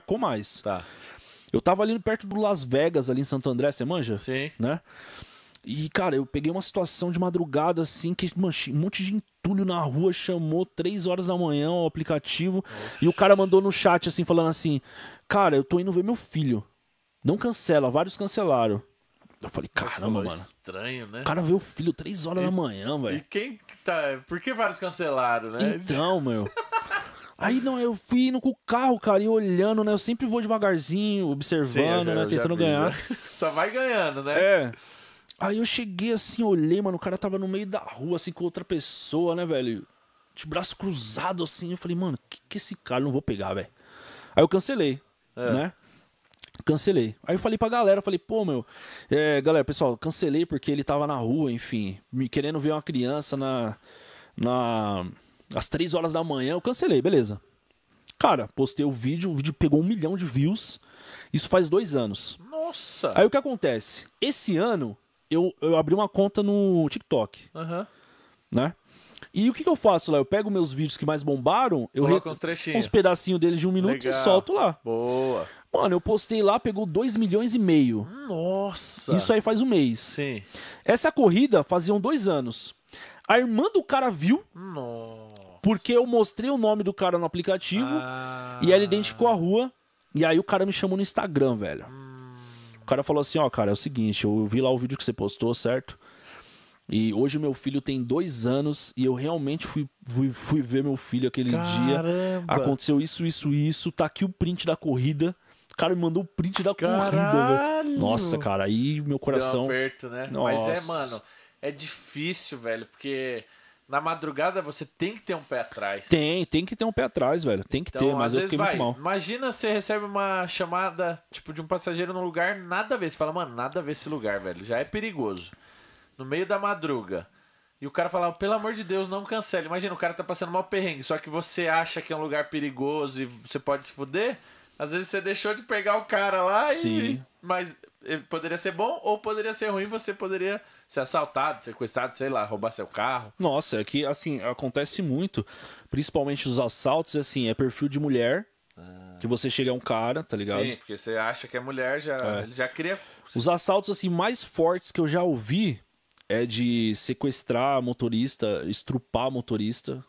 sacou mais. Tá. Eu tava ali perto do Las Vegas, ali em Santo André, você manja? Sim. Né? E, cara, eu peguei uma situação de madrugada assim, que man, um monte de entulho na rua chamou três horas da manhã o aplicativo. Oxi. E o cara mandou no chat assim, falando assim: Cara, eu tô indo ver meu filho. Não cancela, vários cancelaram. Eu falei, é caramba, mano. Estranho, né? O cara vê o filho três horas e, da manhã, velho. E quem tá. Por que vários cancelaram, né? Então, meu. Aí não, eu fui indo com o carro, cara, e olhando, né? Eu sempre vou devagarzinho, observando, Sim, já, né? Tentando vi, né? ganhar. Já. Só vai ganhando, né? É. Aí eu cheguei assim, olhei, mano, o cara tava no meio da rua, assim, com outra pessoa, né, velho? De braço cruzado, assim. Eu falei, mano, que que esse cara? não vou pegar, velho. Aí eu cancelei, é. né? Cancelei. Aí eu falei pra galera, falei, pô, meu, é, galera, pessoal, cancelei porque ele tava na rua, enfim, me querendo ver uma criança na. na às três horas da manhã, eu cancelei, beleza. Cara, postei o vídeo, o vídeo pegou um milhão de views. Isso faz dois anos. Nossa! Aí o que acontece? Esse ano, eu, eu abri uma conta no TikTok. Uhum. Né? E o que, que eu faço lá? Eu pego meus vídeos que mais bombaram, eu Coloca re... uns, uns pedacinhos deles de um minuto Legal. e solto lá. Boa. Mano, eu postei lá, pegou 2 milhões e meio. Nossa! Isso aí faz um mês. Sim. Essa corrida faziam dois anos. A irmã do cara viu. Nossa. Porque eu mostrei o nome do cara no aplicativo ah. e ele é identificou a rua. E aí o cara me chamou no Instagram, velho. Hum. O cara falou assim: ó, cara, é o seguinte, eu vi lá o vídeo que você postou, certo? E hoje meu filho tem dois anos e eu realmente fui, fui, fui ver meu filho aquele Caramba. dia. Aconteceu isso, isso, isso. Tá aqui o print da corrida. O cara me mandou o print da Caralho. corrida, velho. Nossa, cara, aí meu coração. Deu aperto, né? Nossa. Mas é, mano, é difícil, velho, porque na madrugada você tem que ter um pé atrás. Tem, tem que ter um pé atrás, velho. Tem que então, ter, mas eu fiquei vai. muito mal. Imagina você recebe uma chamada, tipo, de um passageiro num lugar, nada a ver. Você fala, mano, nada a ver esse lugar, velho. Já é perigoso. No meio da madruga. E o cara falava, oh, pelo amor de Deus, não cancele. Imagina, o cara tá passando mal perrengue, só que você acha que é um lugar perigoso e você pode se fuder. Às vezes você deixou de pegar o cara lá Sim. e. Mas eh, poderia ser bom ou poderia ser ruim, você poderia ser assaltado, sequestrado, sei lá, roubar seu carro. Nossa, é que assim, acontece muito, principalmente os assaltos, assim, é perfil de mulher. Ah. Que você chega a um cara, tá ligado? Sim, porque você acha que é mulher, já, é. já cria. Os assaltos assim mais fortes que eu já ouvi é de sequestrar motorista, estrupar motorista.